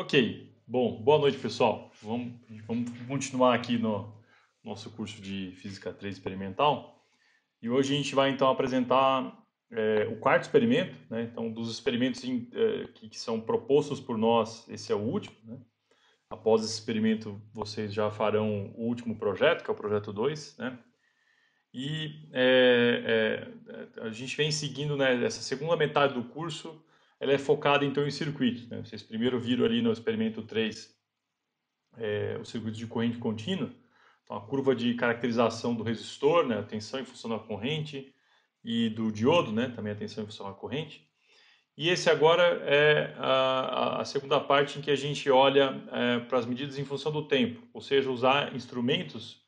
Ok, bom, boa noite pessoal. Vamos, vamos continuar aqui no nosso curso de Física 3 experimental. E hoje a gente vai então apresentar é, o quarto experimento, né? Então, dos experimentos em, é, que, que, são propostos por nós, esse é o último, né? Após esse experimento, vocês já farão o último projeto, que é o projeto 2, né? E é, é, a gente vem seguindo né, essa segunda metade do curso, ela é focada então em circuitos. Né? Vocês primeiro viram ali no experimento 3 é, circuito de corrente contínua, então, a curva de caracterização do resistor, né? a tensão em função da corrente, e do diodo, né? também a tensão em função da corrente. E esse agora é a, a segunda parte em que a gente olha é, para as medidas em função do tempo, ou seja, usar instrumentos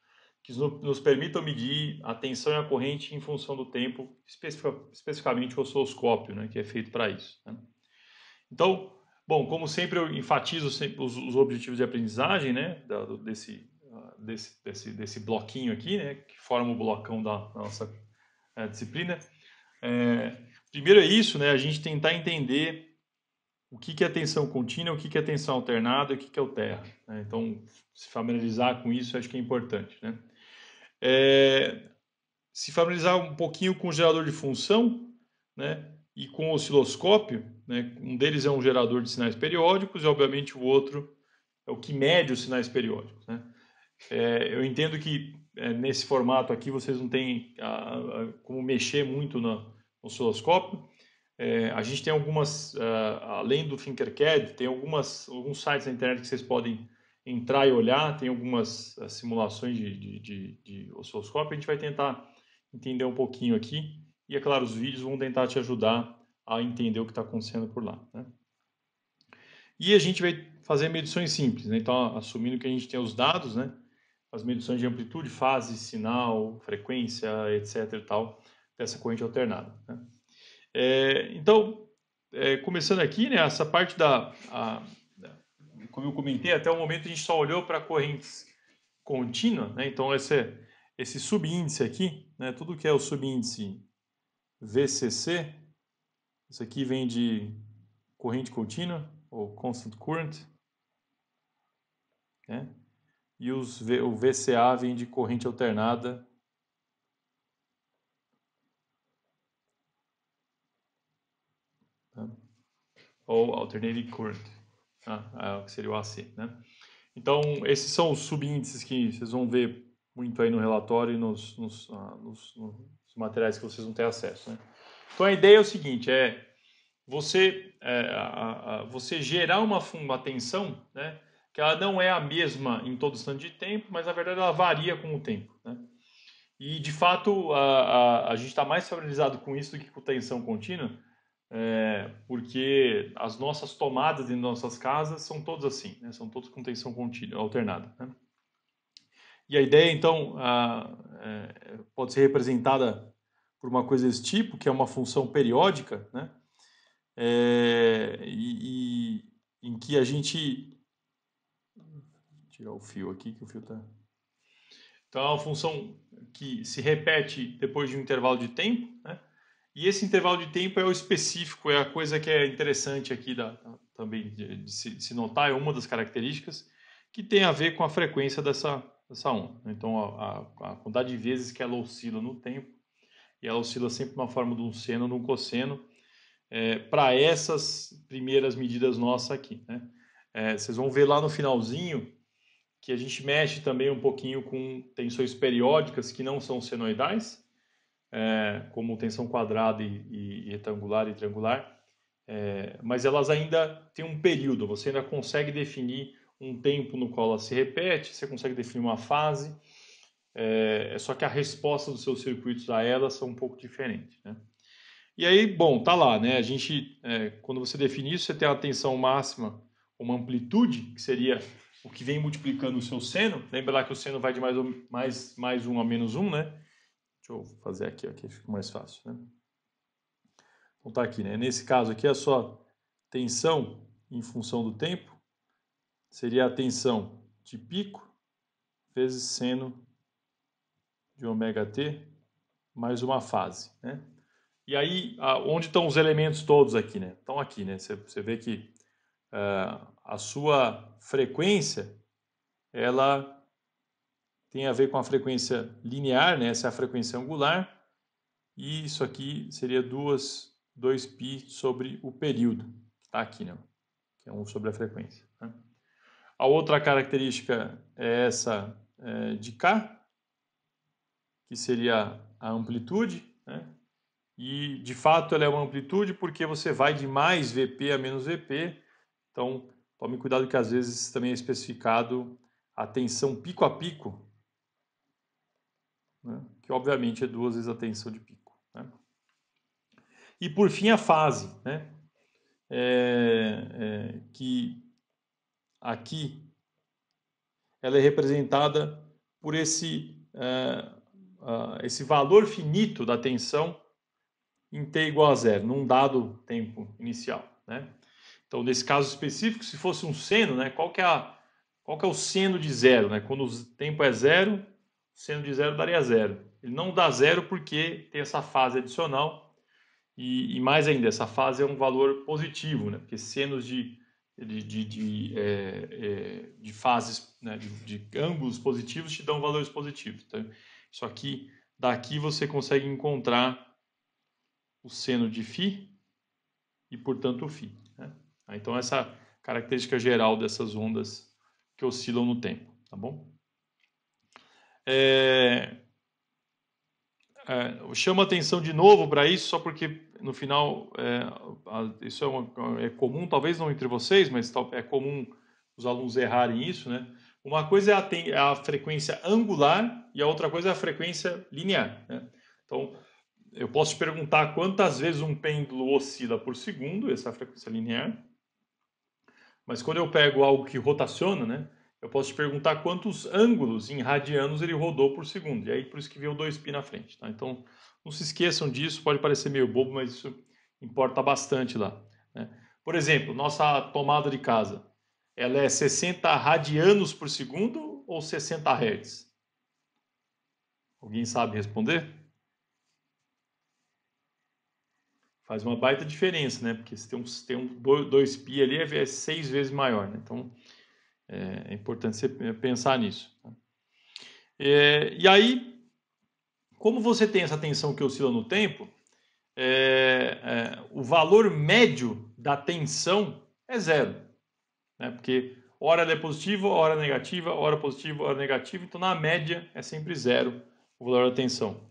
que nos permitam medir a tensão e a corrente em função do tempo, especificamente o osciloscópio, né, que é feito para isso. Né? Então, bom, como sempre eu enfatizo os, objetivos de aprendizagem, né, desse, desse, desse, desse bloquinho aqui, né, que forma o blocão da, nossa eh, disciplina. É, primeiro é isso, né, a gente tentar entender o que, que é tensão contínua, o que, que é tensão alternada, o que, que é o terra. Né? Então, se familiarizar com isso acho que é importante, né? é, se familiarizar um pouquinho com o gerador de função né, e com o osciloscópio. Né, um deles é um gerador de sinais periódicos e, obviamente, o outro é o que mede os sinais periódicos. Né? É, eu entendo que é, nesse formato aqui vocês não têm a, a, como mexer muito no osciloscópio. É, a gente tem algumas, ah, além do ThinkerCAD, tem algumas, alguns sites na internet que vocês podem entrar e olhar, tem algumas eh, simulações de, de, de, de osciloscópio, a gente vai tentar entender um pouquinho aqui, e é claro, os vídeos vão tentar te ajudar a entender o que está acontecendo por lá. Né? E a gente vai fazer medições simples, né? então assumindo que a gente tem os dados, né? as medições de amplitude, fase, sinal, frequência, etc e tal, dessa corrente alternada. Né? É, então, é, começando aqui, né, essa parte da a, como eu comentei, até o momento a gente só olhou para correntes contínua, né? então esse, esse subíndice aqui, né? tudo que é o subíndice VCC, isso aqui vem de corrente contínua, ou constant current, né? e os, o VCA vem de corrente alternada, ou alternating current né? que seria o AC. Né? Então, esses são os subíndices que vocês vão ver muito aí no relatório e nos, nos, ah, nos, nos materiais que vocês vão ter acesso. Né? Então, a ideia é o seguinte, é você, é, a, a, você gerar uma, uma tensão né, que ela não é a mesma em todo instante de tempo, mas, na verdade, ela varia com o tempo. Né? E, de fato, a, a, a gente está mais familiarizado com isso do que com tensão contínua, é, porque as nossas tomadas em nossas casas são todas assim, né? são todas com tensão contínua, alternada. Né? E a ideia, então, a, é, pode ser representada por uma coisa desse tipo, que é uma função periódica, né? É, e, e, em que a gente. Vou tirar o fio aqui, que o fio está. Então, é uma função que se repete depois de um intervalo de tempo, né? E esse intervalo de tempo é o específico, é a coisa que é interessante aqui da, também de, de se, de se notar, é uma das características que tem a ver com a frequência dessa, dessa onda. Então, a, a, a quantidade de vezes que ela oscila no tempo, e ela oscila sempre na forma de um seno ou de um cosseno, é, para essas primeiras medidas nossas aqui. Né? É, vocês vão ver lá no finalzinho que a gente mexe também um pouquinho com tensões periódicas que não são senoidais, é, como tensão quadrada e, e retangular e triangular, é, mas elas ainda têm um período, você ainda consegue definir um tempo no qual ela se repete, você consegue definir uma fase, é, é, só que a resposta dos seus circuitos a elas são um pouco diferentes. Né? E aí, bom, tá lá, né? A gente, é, quando você define isso, você tem a tensão máxima, uma amplitude, que seria o que vem multiplicando o seu seno. Lembra lá que o seno vai de mais, mais, mais um a menos um, né? Deixa eu fazer aqui, aqui fica mais fácil, né? Então tá aqui, né? Nesse caso aqui, a é sua tensão em função do tempo seria a tensão de pico vezes seno de ômega t mais uma fase, né? E aí, onde estão os elementos todos aqui, né? Estão aqui, né? Você vê que uh, a sua frequência, ela tem a ver com a frequência linear, né? essa é a frequência angular, e isso aqui seria 2, π sobre o período, que está aqui, né? que é 1 sobre a frequência. Né? A outra característica é essa é, de K, que seria a amplitude, né? e de fato ela é uma amplitude porque você vai de mais VP a menos VP, então tome cuidado que às vezes também é especificado a tensão pico a pico né? que obviamente é duas vezes a tensão de pico. Né? E por fim a fase, né? É, é, que aqui ela é representada por esse, é, esse valor finito da tensão em t igual a zero, num dado tempo inicial. Né? Então, nesse caso específico, se fosse um seno, né, qual, que é a, qual que é o seno de zero? Né? Quando o tempo é zero, sendo de zero daria zero. Ele não dá zero porque tem essa fase adicional e, e mais ainda, essa fase é um valor positivo, né? porque senos de, de, de, de, é, é, de fases, né? de, de ângulos positivos te dão valores positivos. Então, isso aqui, daqui você consegue encontrar o seno de φ e, portanto, o φ. Né? Então, essa característica geral dessas ondas que oscilam no tempo, tá bom? É... É, chama atenção de novo para isso, só porque no final é, isso é, uma, é, comum, talvez não entre vocês, mas é comum os alunos errarem isso, né? Uma coisa é a, é a frequência angular e a outra coisa é a frequência linear. Né? Então, eu posso te perguntar quantas vezes um pêndulo oscila por segundo, essa é a frequência linear. Mas quando eu pego algo que rotaciona, né? eu posso te perguntar quantos ângulos em radianos ele rodou por segundo. E aí por isso que veio o 2π na frente. Tá? Então não se esqueçam disso, pode parecer meio bobo, mas isso importa bastante lá. Né? Por exemplo, nossa tomada de casa, ela é 60 radianos por segundo ou 60 hertz? Alguém sabe responder? Faz uma baita diferença, né? Porque se tem, um, tem um 2π ali, é 6 é vezes maior. Né? Então, é, é, importante você é, pensar nisso. Tá? É, e aí, como você tem essa tensão que oscila no tempo, é, é, o valor médio da tensão é zero. Né? Porque hora ela é positiva, hora negativa, hora positiva, hora negativa. Então, na média, é sempre zero o valor da tensão.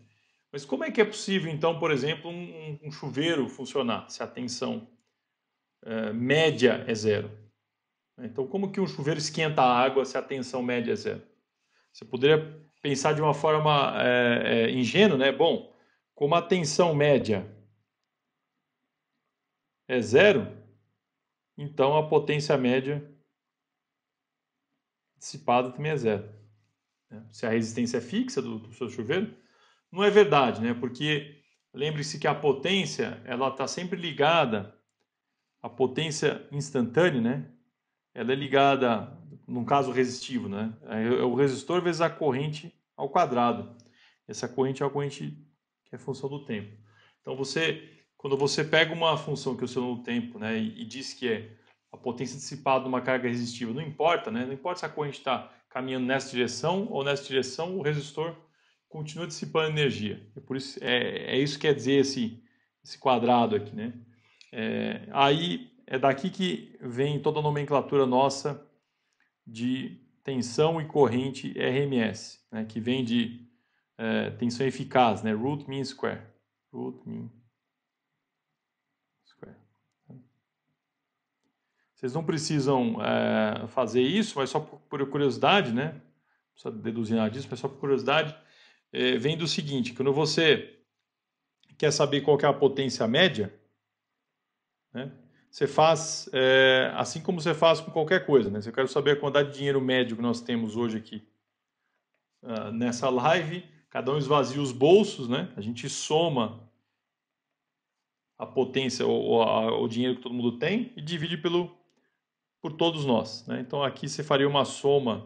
Mas como é que é possível, então, por exemplo, um, um chuveiro funcionar se a tensão é, média é zero? Né? Então, como que um chuveiro esquenta a água se a tensão média é zero? Você poderia pensar de uma forma é, é, ingênua, né? Bom, como a tensão média é zero, então a potência média dissipada também é zero. Né? Se a resistência é fixa do, do seu chuveiro, não é verdade, né? Porque lembre-se que a potência ela está sempre ligada à potência instantânea, né? ela é ligada, num caso resistivo, né? É, é o resistor vezes a corrente ao quadrado. Essa corrente é a corrente que é função do tempo. Então você, quando você pega uma função que é o seu tempo, né, e, e diz que é a potência dissipada de uma carga resistiva, não importa, né? Não importa se a corrente está caminhando nessa direção ou nessa direção, o resistor continua dissipando energia. E é por isso é, é isso que quer dizer esse esse quadrado aqui, né? É, aí é daqui que vem toda a nomenclatura nossa de tensão e corrente RMS, né, que vem de é, tensão eficaz, né, root mean square. Root mean square. Vocês não precisam é, fazer isso, mas só por curiosidade, né? Não precisa deduzir nada disso, mas só por curiosidade. É, vem do seguinte: quando você quer saber qual é a potência média, né? você faz é, assim como você faz com qualquer coisa. Né? Se eu quero saber a quantidade de dinheiro médio que nós temos hoje aqui uh, nessa live, cada um esvazia os bolsos, né? a gente soma a potência ou, a, o dinheiro que todo mundo tem e divide pelo, por todos nós. Né? Então aqui você faria uma soma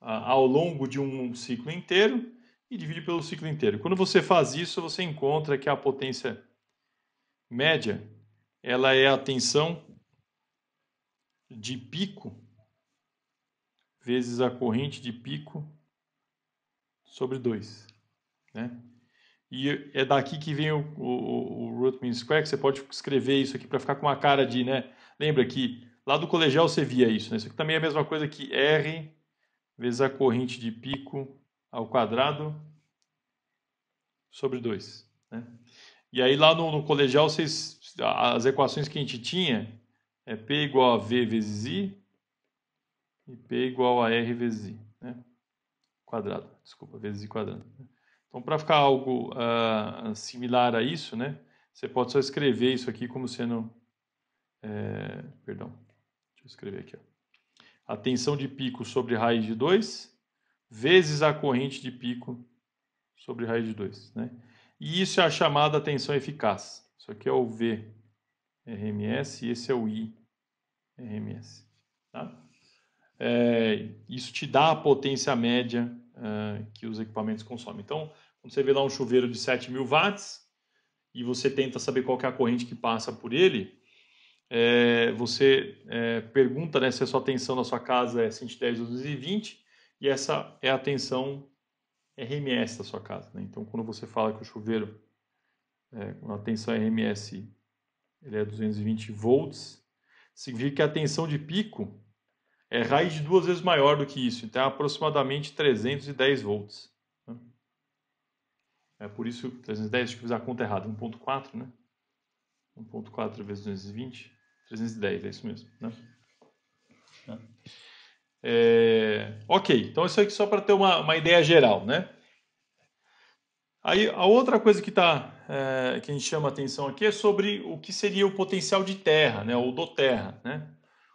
uh, ao longo de um ciclo inteiro e divide pelo ciclo inteiro. Quando você faz isso, você encontra que a potência média ela é a tensão de pico vezes a corrente de pico sobre 2. Né? E é daqui que vem o, o, o root mean square, que você pode escrever isso aqui para ficar com uma cara de, né? Lembra que lá do colegial você via isso, né? Isso aqui também é a mesma coisa que R vezes a corrente de pico ao quadrado sobre 2. Né? E aí lá no, no colegial vocês as equações que a gente tinha é P igual a V vezes I e P igual a R vezes I, né? Quadrado, desculpa, vezes I quadrado. Né? Então, para ficar algo uh, similar a isso, né? Você pode só escrever isso aqui como sendo... É, perdão, deixa eu escrever aqui, ó a tensão de pico sobre raiz de 2 vezes a corrente de pico sobre raiz de 2. Né? E isso é a chamada tensão eficaz. Isso aqui é o V RMS e esse é o I RMS. Tá? É, isso te dá a potência média uh, que os equipamentos consomem. Então, quando você vê lá um chuveiro de 7 mil watts e você tenta saber qual é a corrente que passa por ele, é, você é, pergunta né, se a sua tensão na sua casa é 110 ou 220 e essa é a tensão RMS da sua casa. Né? Então, quando você fala que o chuveiro é, a tensão RMS ele é 220 volts, significa que a tensão de pico é raiz de duas vezes maior do que isso, então é aproximadamente 310 volts. Né? É por isso, que 310, acho que fiz a conta errada, 1.4, né? 1.4 vezes 220, 310, é isso mesmo, né? É. é, ok, então isso aqui só para ter uma, uma ideia geral, né? Aí a outra coisa que, tá, é, que a gente chama atenção aqui é sobre o que seria o potencial de terra, né, ou do terra. Né?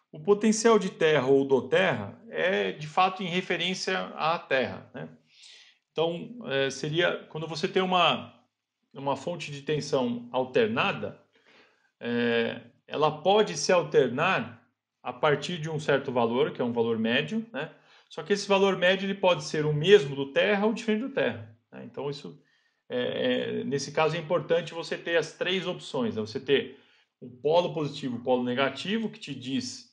O potencial de terra ou do terra é de fato em referência à terra. Né? Então é, seria quando você tem uma, uma fonte de tensão alternada, é, ela pode se alternar a partir de um certo valor, que é um valor médio, né? Só que esse valor médio ele pode ser o mesmo do terra ou diferente do terra. Né? Então isso é, é, nesse caso é importante você ter as três opções. Né? Você ter o polo positivo, o polo negativo, que te diz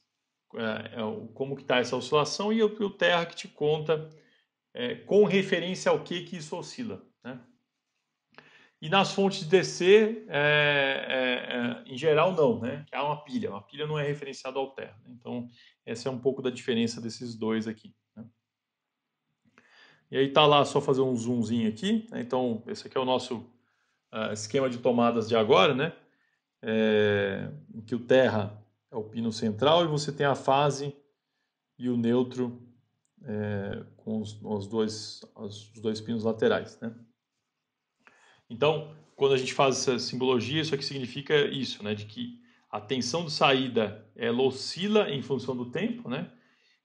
é, é como que está essa oscilação, e o, o, terra que te conta é, com referência ao que que isso oscila. Né? E nas fontes DC, é, em geral, não. Né? Há uma pilha. Uma pilha não é referenciada ao terra. Né? Então, essa é um pouco da diferença desses dois aqui. E aí tá lá, só fazer um zoomzinho aqui. Né? Então, esse aqui é o nosso uh, esquema de tomadas de agora, né? É, em que o terra é o pino central e você tem a fase e o neutro é, com os, os, dois, os dois pinos laterais, né? Então, quando a gente faz essa simbologia, isso aqui significa isso, né? De que a tensão de saída ela oscila em função do tempo, né?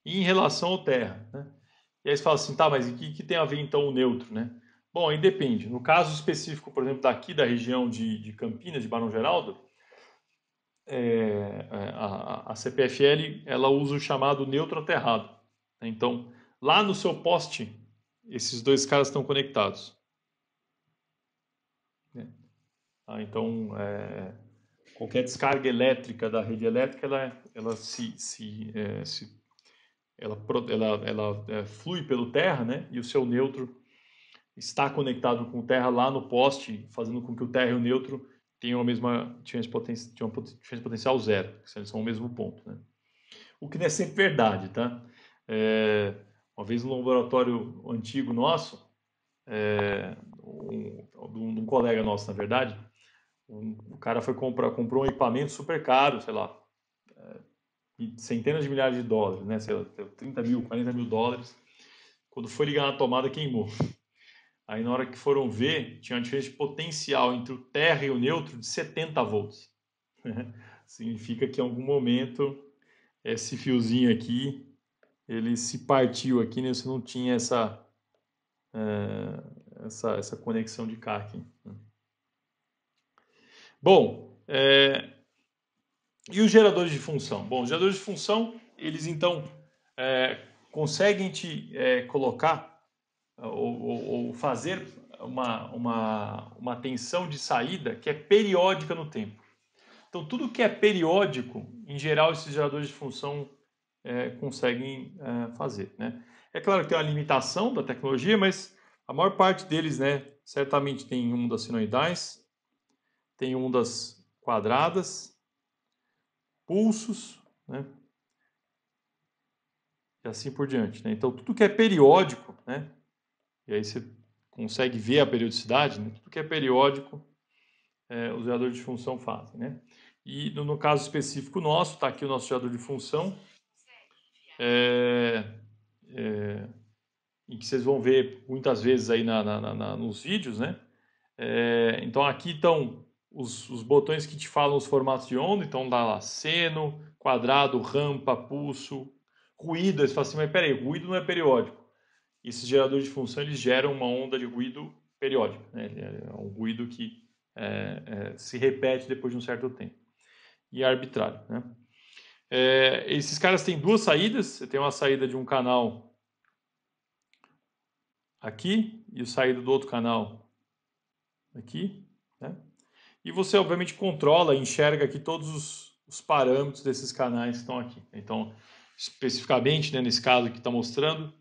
E em relação ao terra, né? E aí você fala assim, tá, mas o que, que tem a ver então o neutro, né? Bom, aí depende. No caso específico, por exemplo, daqui da região de, de Campinas, de Barão Geraldo, é, é a, a, CPFL ela usa o chamado neutro aterrado. Né? Então, lá no seu poste, esses dois caras estão conectados. Ah, então, é, qualquer descarga elétrica da rede elétrica, ela, ela se, se, é, se ela, ela, ela é, flui pelo terra, né? E o seu neutro está conectado com o terra lá no poste, fazendo com que o terra e o neutro tenham a mesma diferença, poten tenham diferença potencial zero, que eles são o mesmo ponto, né? O que não é sempre verdade, tá? É, uma vez no laboratório antigo nosso, é, um, um, colega nosso, na verdade, um, o cara foi comprar, comprou um equipamento super caro, sei lá, centenas de milhares de dólares, né? Sei lá, 30 mil, 40 mil dólares. Quando foi ligar na tomada, queimou. Aí na hora que foram ver, tinha uma diferença de potencial entre o terra e o neutro de 70 volts. Significa que em algum momento esse fiozinho aqui, ele se partiu aqui, né? Você não tinha essa, eh, essa, essa conexão de aqui. Né? Bom, é, e os geradores de função? Bom, os geradores de função, eles então é, conseguem te é, colocar é, ou, ou, ou, fazer uma, uma, uma tensão de saída que é periódica no tempo. Então, tudo que é periódico, em geral, esses geradores de função é, conseguem é, fazer. Né? É claro que tem uma limitação da tecnologia, mas a maior parte deles, né, certamente tem um das sinoidais, tem um das quadradas, pulsos, né? e assim por diante. Né? Então, tudo que é periódico, né? e aí você consegue ver a periodicidade, né? tudo que é periódico, é, os geradores de função fazem. Né? E no, no caso específico nosso, está aqui o nosso gerador de função, é, é, em que vocês vão ver muitas vezes aí na, na, na nos vídeos. Né? É, então, aqui estão os, os, botões que te falam os formatos de onda, então dá lá seno, quadrado, rampa, pulso, ruído. Aí você fala assim, mas peraí, ruído não é periódico. Esses geradores de função eles geram uma onda de ruído periódico né? É, é um ruído que é, é, se repete depois de um certo tempo. E é arbitrário. Né? É, esses caras têm duas saídas. Você tem uma saída de um canal aqui e a saída do outro canal aqui. E você, obviamente, controla, enxerga aqui todos os, os parâmetros desses canais que estão aqui. Então, especificamente, né, nesse caso que está mostrando,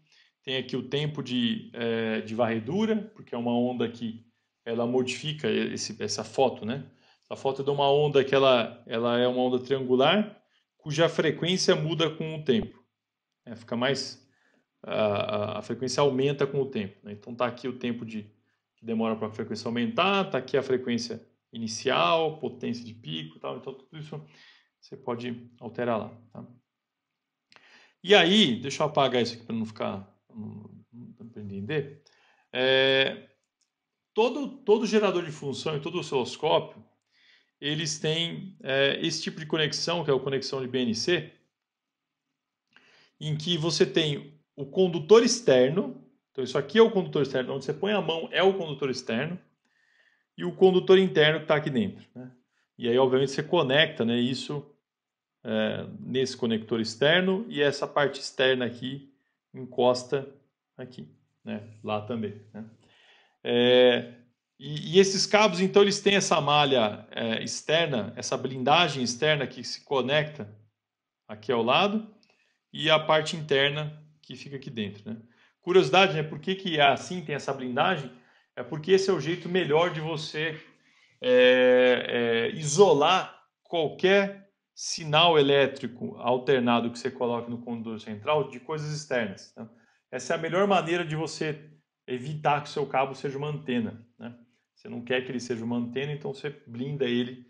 tem aqui o tempo de, é, de varredura, porque é uma onda que ela modifica esse, essa foto, né? Essa foto é de uma onda que ela, ela é uma onda triangular, cuja frequência muda com o tempo. É, fica mais a, a, a, frequência aumenta com o tempo. Né? Então está aqui o tempo de que demora para a frequência aumentar, está aqui a frequência inicial, potência de pico, tal. Então tudo isso você pode alterar lá. Tá? E aí, deixa eu apagar isso aqui para não ficar para entender. É, todo todo gerador de função e todo osciloscópio eles têm é, esse tipo de conexão que é a conexão de BNC, em que você tem o condutor externo. Então isso aqui é o condutor externo, onde você põe a mão é o condutor externo e o condutor interno que está aqui dentro. Né? E aí, obviamente, você conecta né, isso é, nesse conector externo e essa parte externa aqui encosta aqui, né? lá também. Né? É, e, e, esses cabos, então, eles têm essa malha é, externa, essa blindagem externa que se conecta aqui ao lado e a parte interna que fica aqui dentro. Né? Curiosidade, né? por que, que é assim tem essa blindagem? é porque esse é o jeito melhor de você é, é, isolar qualquer sinal elétrico alternado que você coloque no condutor central de coisas externas. Né? Essa é a melhor maneira de você evitar que o seu cabo seja uma antena. Né? Você não quer que ele seja uma antena, então você blinda ele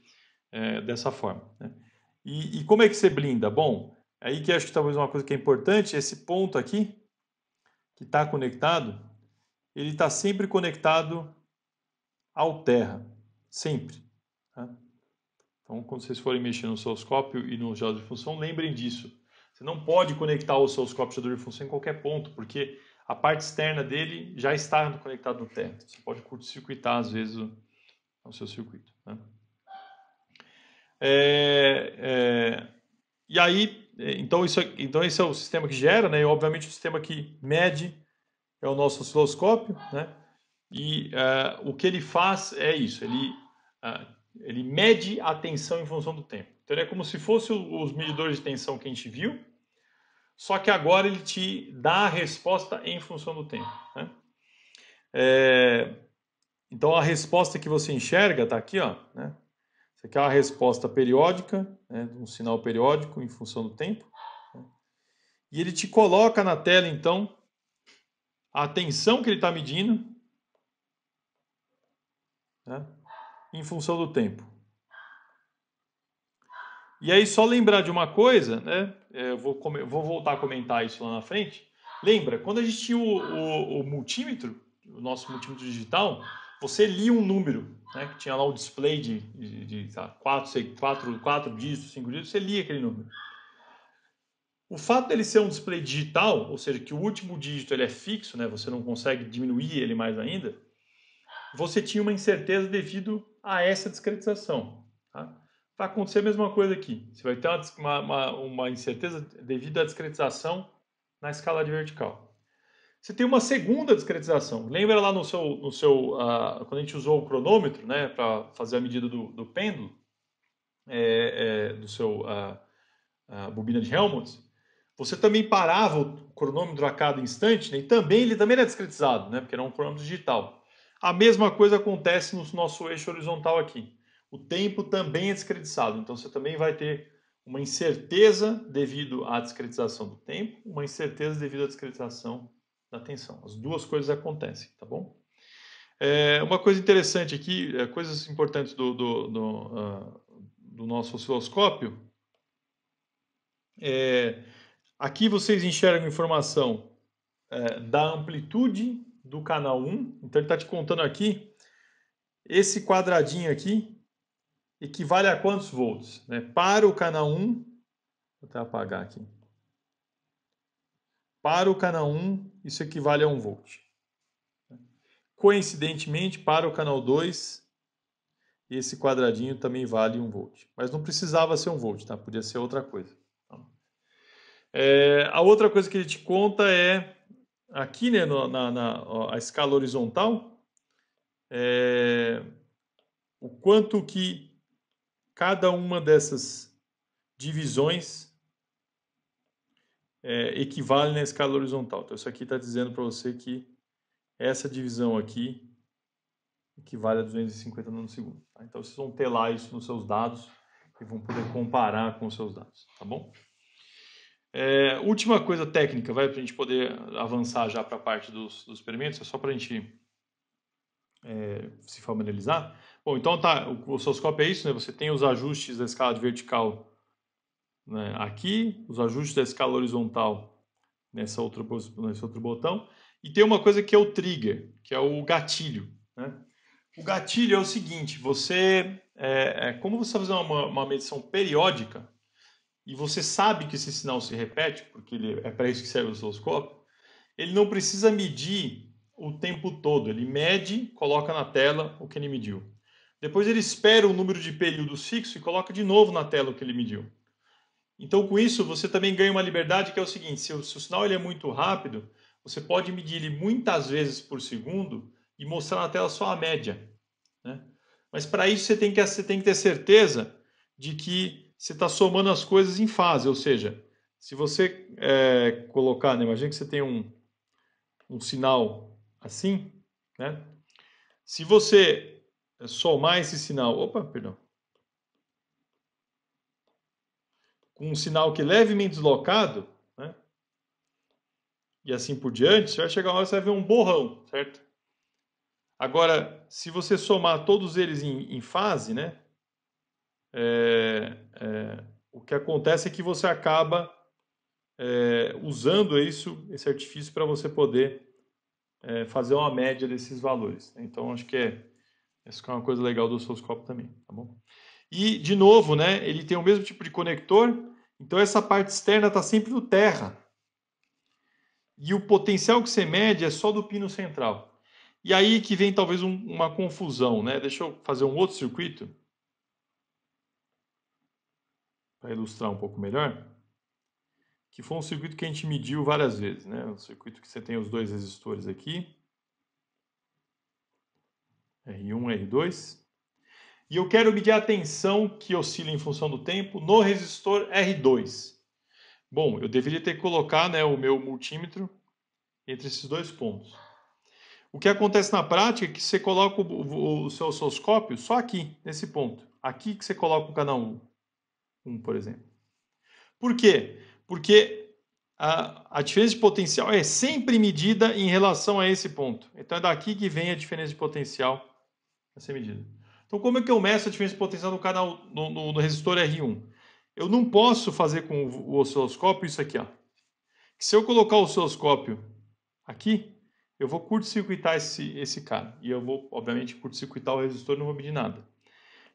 é, dessa forma. Né? E, e como é que você blinda? Bom, aí que acho que talvez uma coisa que é importante, esse ponto aqui, que está conectado, ele está sempre conectado ao terra, sempre. Tá? Então, quando vocês forem mexer no osciloscópio e no gerador de função, lembrem disso. Você não pode conectar o osciloscópio gerador de função em qualquer ponto, porque a parte externa dele já está conectada no terra. Você pode curto-circuitar, às vezes, o, o seu circuito. Né? É, é, e aí, é, então, isso, é, então esse é o sistema que gera, né? e obviamente o sistema que mede é o nosso osciloscópio, né? E uh, o que ele faz é isso, ele, uh, ele mede a tensão em função do tempo. Então ele é como se fosse os medidores de tensão que a gente viu, só que agora ele te dá a resposta em função do tempo. Né? É, então a resposta que você enxerga está aqui, ó, né? Isso aqui é uma resposta periódica, né, um sinal periódico em função do tempo. Né? E ele te coloca na tela, então, a tensão que ele está medindo né, em função do tempo. E aí, só lembrar de uma coisa, né? É, eu vou, vou voltar a comentar isso lá na frente. Lembra, quando a gente tinha o, o, o multímetro, o nosso multímetro digital, você lia um número, né? Que tinha lá o display de, 4 quatro, sei, quatro, quatro dígitos, cinco dígitos, você lia aquele número. O fato dele ser um display digital, ou seja, que o último dígito ele é fixo, né? Você não consegue diminuir ele mais ainda. Você tinha uma incerteza devido a essa discretização. Tá? Vai acontecer a mesma coisa aqui. Você vai ter uma, uma, uma incerteza devido à discretização na escala de vertical. Você tem uma segunda discretização. Lembra lá no seu, no seu uh, quando a gente usou o cronômetro, né, para fazer a medida do, do pêndulo, é, é, do seu uh, uh, bobina de Helmholtz? Você também parava o cronômetro a cada instante, né? e também ele também era discretizado, né? porque era um cronômetro digital. A mesma coisa acontece no nosso eixo horizontal aqui. O tempo também é discretizado, então você também vai ter uma incerteza devido à discretização do tempo, uma incerteza devido à discretização da tensão. As duas coisas acontecem, tá bom? É, uma coisa interessante aqui, é, coisas importantes do, do, do, uh, do nosso osciloscópio, é, Aqui vocês enxergam informação é, da amplitude do canal 1. Então ele está te contando aqui, esse quadradinho aqui equivale a quantos volts? Né? Para o canal 1, vou até apagar aqui. Para o canal 1, isso equivale a 1 volt. Coincidentemente, para o canal 2, esse quadradinho também vale 1 volt. Mas não precisava ser 1 volt, tá? podia ser outra coisa. É, a outra coisa que ele te conta é aqui, né, no, na, na ó, a escala horizontal, é, o quanto que cada uma dessas divisões é, equivale na escala horizontal. Então, isso aqui está dizendo para você que essa divisão aqui equivale a 250 nanosegundos. Tá? Então, vocês vão ter lá isso nos seus dados e vão poder comparar com os seus dados, tá bom? É, última coisa técnica, vai, para a gente poder avançar já para a parte dos, dos experimentos, é só para a gente é, se familiarizar. Bom, então tá, o osciloscópio é isso, né? Você tem os ajustes da escala vertical né, aqui, os ajustes da escala horizontal nessa outra, nesse outro botão, e tem uma coisa que é o trigger, que é o gatilho, né? O gatilho é o seguinte, você, é, é como você fazer uma, uma medição periódica, e você sabe que esse sinal se repete, porque ele, é, é para isso que serve o osciloscópio, ele não precisa medir o tempo todo. Ele mede, coloca na tela o que ele mediu. Depois ele espera o número de períodos fixo e coloca de novo na tela o que ele mediu. Então, com isso, você também ganha uma liberdade que é o seguinte: se o, se o sinal ele é muito rápido, você pode medir ele muitas vezes por segundo e mostrar na tela só a média. Né? Mas para isso, você tem, que, você tem que ter certeza de que você está somando as coisas em fase, ou seja, se você é, colocar, né, imagina que você tem um, um sinal assim, né? Se você somar esse sinal, opa, perdão, com um sinal que é levemente deslocado, né? E assim por diante, você vai chegar uma hora você vai ver um borrão, certo? Agora, se você somar todos eles em, em fase, né? é, é, o que acontece é que você acaba é, usando isso, esse artifício, para você poder é, fazer uma média desses valores. Então, acho que é, isso é uma coisa legal do osciloscópio também, tá bom? E, de novo, né, ele tem o mesmo tipo de conector, então essa parte externa está sempre no terra. E o potencial que você mede é só do pino central. E aí que vem talvez um, uma confusão, né? Deixa eu fazer um outro circuito para ilustrar um pouco melhor, que foi um circuito que a gente mediu várias vezes, né? Um circuito que você tem os dois resistores aqui, R1 R2, e eu quero medir a tensão que oscila em função do tempo no resistor R2. Bom, eu deveria ter colocado né, o meu multímetro entre esses dois pontos. O que acontece na prática é que você coloca o, o, o seu osciloscópio só aqui, nesse ponto. Aqui que você coloca o canal 1. 1, por exemplo. Por quê? Porque a, a, diferença de potencial é sempre medida em relação a esse ponto. Então é daqui que vem a diferença de potencial a ser medida. Então, como é que eu meço a diferença de potencial no canal no, no, no resistor R1? Eu não posso fazer com o, osciloscópio isso aqui, ó. se eu colocar o osciloscópio aqui, eu vou curto-circuitar esse, esse cara. E eu vou, obviamente, curto-circuitar o resistor e não vou medir nada.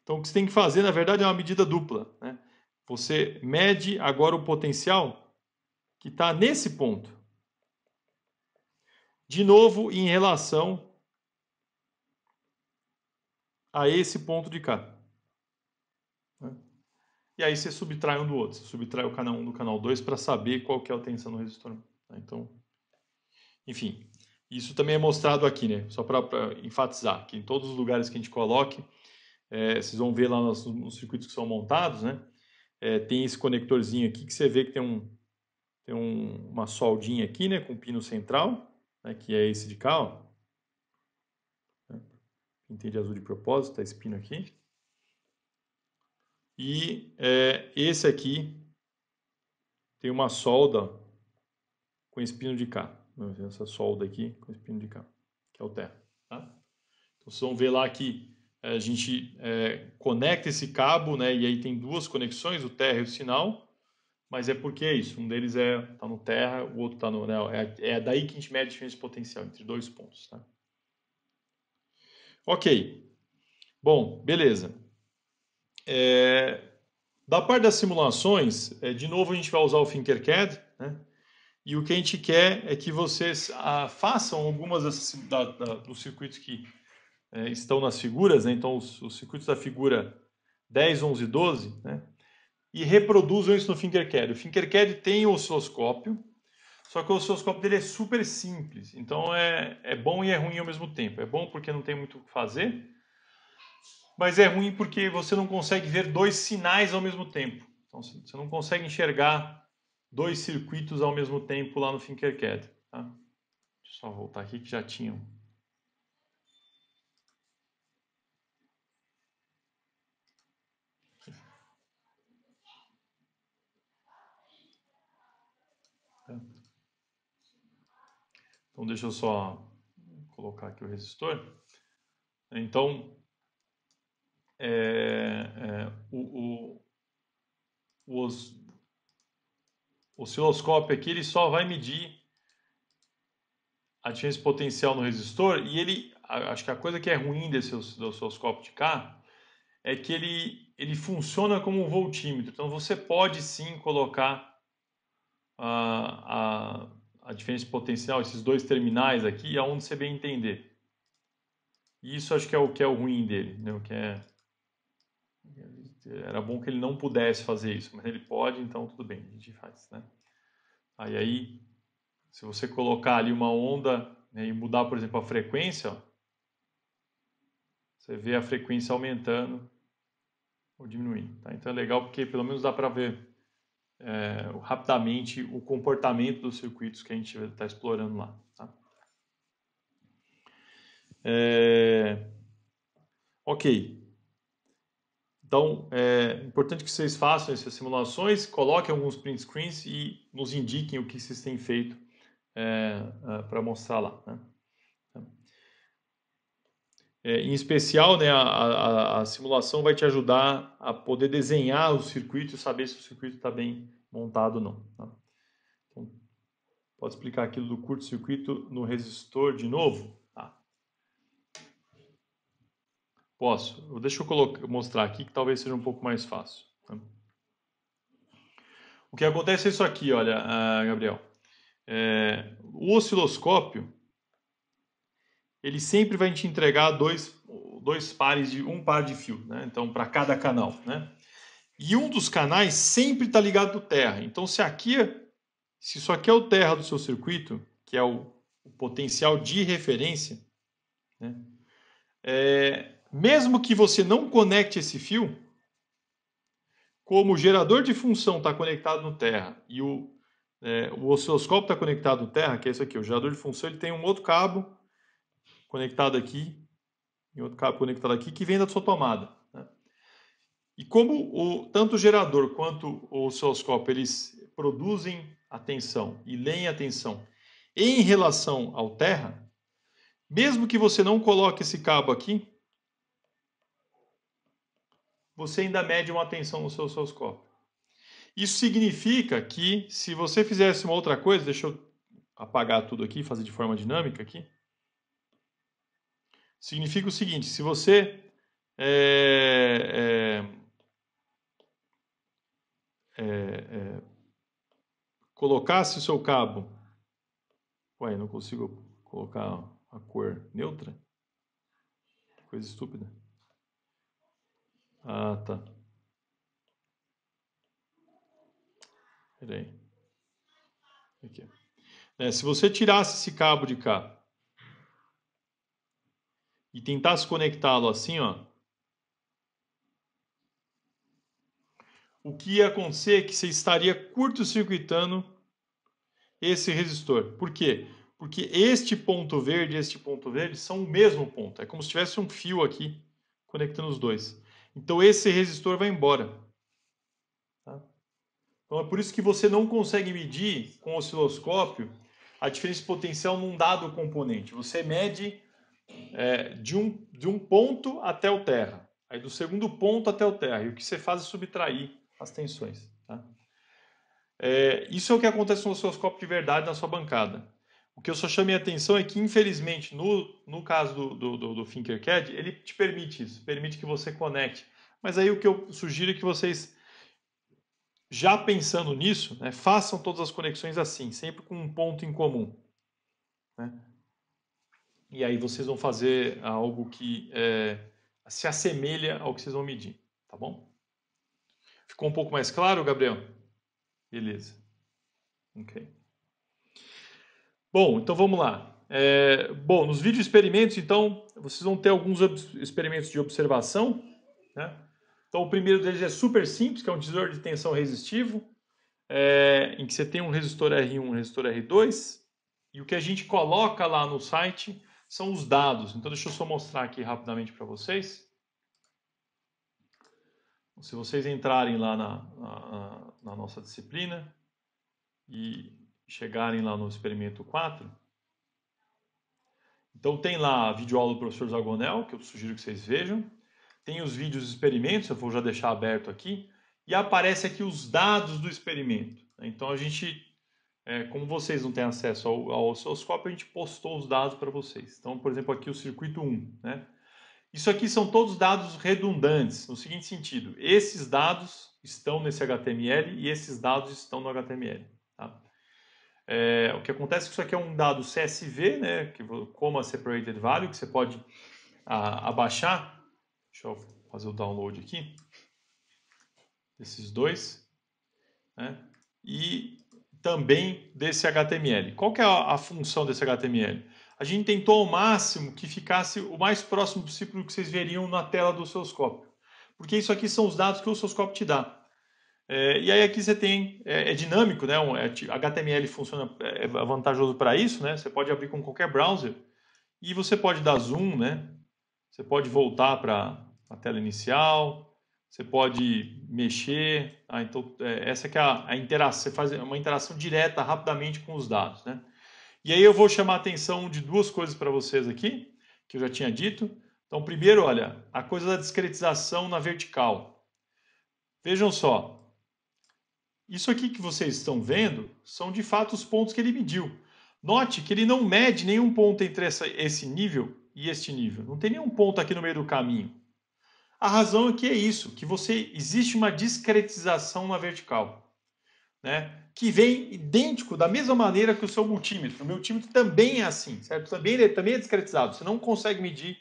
Então, o que você tem que fazer, na verdade, é uma medida dupla. Né? Você mede agora o potencial que está nesse ponto. De novo, em relação a esse ponto de cá. Né? E aí você subtrai um do outro. Você subtrai o canal 1 do canal 2 para saber qual que é a tensão no resistor. Tá? Então, enfim, isso também é mostrado aqui, né? Só para enfatizar que em todos os lugares que a gente coloque, é, vocês vão ver lá nos, nos circuitos que são montados, né? é, tem esse conectorzinho aqui que você vê que tem, um, tem um, uma soldinha aqui, né, com pino central, né, que é esse de cá, ó. Pintei de azul de propósito, tá esse pino aqui. E é, esse aqui tem uma solda com espino de cá. essa solda aqui com espino de cá, que é o terra. Tá? Então vocês vão ver lá que a gente é, conecta esse cabo, né? E aí tem duas conexões, o terra e o sinal. Mas é porque é isso. Um deles é tá no terra, o outro tá no anel. Né, é, é daí que a gente mede a diferença de potencial entre dois pontos, tá? Ok. Bom, beleza. É, da parte das simulações, é, de novo a gente vai usar o Thinkercad, né? E o que a gente quer é que vocês ah, façam algumas dessas, da, da, dos circuitos que é, estão nas figuras, né? então os, os, circuitos da figura 10, 11 e 12, né? e reproduzam isso no Finkercad. O Finkercad tem o osciloscópio, só que o osciloscópio dele é super simples, então é, é bom e é ruim ao mesmo tempo. É bom porque não tem muito o que fazer, mas é ruim porque você não consegue ver dois sinais ao mesmo tempo. Então você não consegue enxergar dois circuitos ao mesmo tempo lá no Finkercad. Tá? Deixa eu só voltar aqui que já tinham. Então deixa eu só colocar aqui o resistor. Então é, é, o, o, o, osciloscópio aqui ele só vai medir a diferença potencial no resistor e ele acho que a coisa que é ruim desse osciloscópio de cá é que ele, ele funciona como um voltímetro. Então você pode sim colocar a a diferença de potencial, esses dois terminais aqui, aonde é você bem entender. E isso acho que é o que é o ruim dele, né? O que é era bom que ele não pudesse fazer isso, mas ele pode, então tudo bem, a gente faz, né? Aí aí se você colocar ali uma onda né, e mudar, por exemplo, a frequência, ó, você vê a frequência aumentando ou diminuindo, tá? Então é legal porque pelo menos dá para ver é, rapidamente o comportamento dos circuitos que a gente está explorando lá. Tá? É, ok. Então, é importante que vocês façam essas simulações, coloquem alguns print screens e nos indiquem o que vocês têm feito é, é para mostrar lá. Né? É, em especial, né, a, a, a, simulação vai te ajudar a poder desenhar o circuito e saber se o circuito está bem montado ou não. Tá? Então, pode explicar aquilo do curto-circuito no resistor de novo? Tá. Posso. Deixa eu colocar, mostrar aqui que talvez seja um pouco mais fácil. Tá? O que acontece é isso aqui, olha, ah, Gabriel. É, o osciloscópio ele sempre vai te entregar dois, dois pares de um par de fio, né? Então para cada canal, né? E um dos canais sempre está ligado ao terra. Então se aqui, se isso aqui é o terra do seu circuito, que é o, o potencial de referência, né? É, mesmo que você não conecte esse fio, como o gerador de função está conectado no terra e o, é, o osciloscópio está conectado no terra, que é isso aqui, o gerador de função ele tem um outro cabo conectado aqui e outro cabo conectado aqui que vem da sua tomada. Né? E como o, tanto o gerador quanto o osciloscópio eles produzem a tensão e leem a tensão em relação ao terra, mesmo que você não coloque esse cabo aqui, você ainda mede uma tensão no seu osciloscópio. Isso significa que se você fizesse uma outra coisa, deixa eu apagar tudo aqui, fazer de forma dinâmica aqui. Significa o seguinte: se você é, é, é, é colocasse o seu cabo. Ué, não consigo colocar a cor neutra? Coisa estúpida. Ah, tá. Peraí. Aqui. É, se você tirasse esse cabo de cá e tentasse conectá-lo assim, ó, o que ia acontecer é que você estaria curto-circuitando esse resistor. Por quê? Porque este ponto verde e este ponto verde são o mesmo ponto. É como se tivesse um fio aqui conectando os dois. Então esse resistor vai embora. Tá? Então é por isso que você não consegue medir com o osciloscópio a diferença de potencial num dado componente. Você mede é, de, um, de um ponto até o terra. Aí do segundo ponto até o terra. E o que você faz é subtrair as tensões. Tá? É, isso é o que acontece no osciloscópio de verdade na sua bancada. O que eu só chamei a atenção é que, infelizmente, no, no caso do, do, do, do Finkercad, ele te permite isso, permite que você conecte. Mas aí o que eu sugiro é que vocês, já pensando nisso, né, façam todas as conexões assim, sempre com um ponto em comum. Né? e aí vocês vão fazer algo que é, se assemelha ao que vocês vão medir, tá bom? Ficou um pouco mais claro, Gabriel? Beleza. Ok. Bom, então vamos lá. É, bom, nos vídeos experimentos, então, vocês vão ter alguns experimentos de observação. Né? Então, o primeiro deles é super simples, que é um tesouro de tensão resistivo, é, em que você tem um resistor R1 um resistor R2. E o que a gente coloca lá no site são os dados. Então, deixa eu só mostrar aqui rapidamente para vocês. Se vocês entrarem lá na, na, na, nossa disciplina e chegarem lá no experimento 4, então tem lá a videoaula do professor Zagonel, que eu sugiro que vocês vejam. Tem os vídeos dos experimentos, eu vou já deixar aberto aqui. E aparece aqui os dados do experimento. Né? Então a gente é, como vocês não têm acesso ao, ao osciloscópio, a gente postou os dados para vocês. Então, por exemplo, aqui o circuito 1. Né? Isso aqui são todos dados redundantes, no seguinte sentido: esses dados estão nesse HTML e esses dados estão no HTML. Tá? É, o que acontece é que isso aqui é um dado CSV, né, que, como a separated value, que você pode a, abaixar. Deixa eu fazer o download aqui. Esses dois. Né? E também desse HTML. Qual que é a, a função desse HTML? A gente tentou ao máximo que ficasse o mais próximo possível do que vocês veriam na tela do osciloscópio, porque isso aqui são os dados que o osciloscópio te dá. É, e aí aqui você tem, é, é dinâmico, né? Um, é, HTML funciona, é, é vantajoso para isso, né? Você pode abrir com qualquer browser e você pode dar zoom, né? Você pode voltar para a tela inicial, você pode mexer. Tá? então, é, essa que é a, a, interação. Você faz uma interação direta, rapidamente com os dados. Né? E aí eu vou chamar a atenção de duas coisas para vocês aqui, que eu já tinha dito. Então, primeiro, olha, a coisa da discretização na vertical. Vejam só. Isso aqui que vocês estão vendo são de fato os pontos que ele mediu. Note que ele não mede nenhum ponto entre essa, esse nível e este nível. Não tem nenhum ponto aqui no meio do caminho. A razão é que é isso, que você existe uma discretização na vertical, né? Que vem idêntico da mesma maneira que o seu multímetro. O meu multímetro também é assim, certo? Também ele é, também é discretizado. Você não consegue medir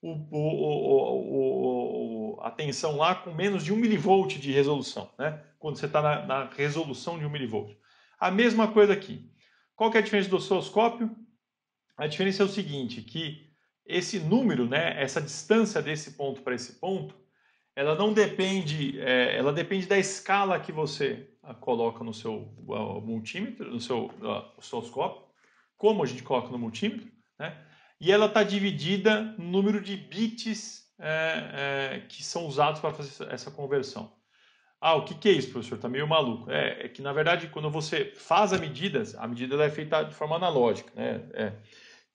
o, o, o, a tensão lá com menos de 1 milivolt de resolução, né? Quando você está na, na, resolução de 1 milivolt. A mesma coisa aqui. Qual que é a diferença do osciloscópio? A diferença é o seguinte, que esse número, né, essa distância desse ponto para esse ponto, ela não depende, é, ela depende da escala que você coloca no seu multímetro, no seu osciloscópio, como a gente coloca no multímetro, né? E ela está dividida no número de bits é, é, que são usados para fazer essa conversão. Ah, o que, que é isso, professor? Está meio maluco. É, é, que, na verdade, quando você faz a medida, a medida é feita de forma analógica. Né? É,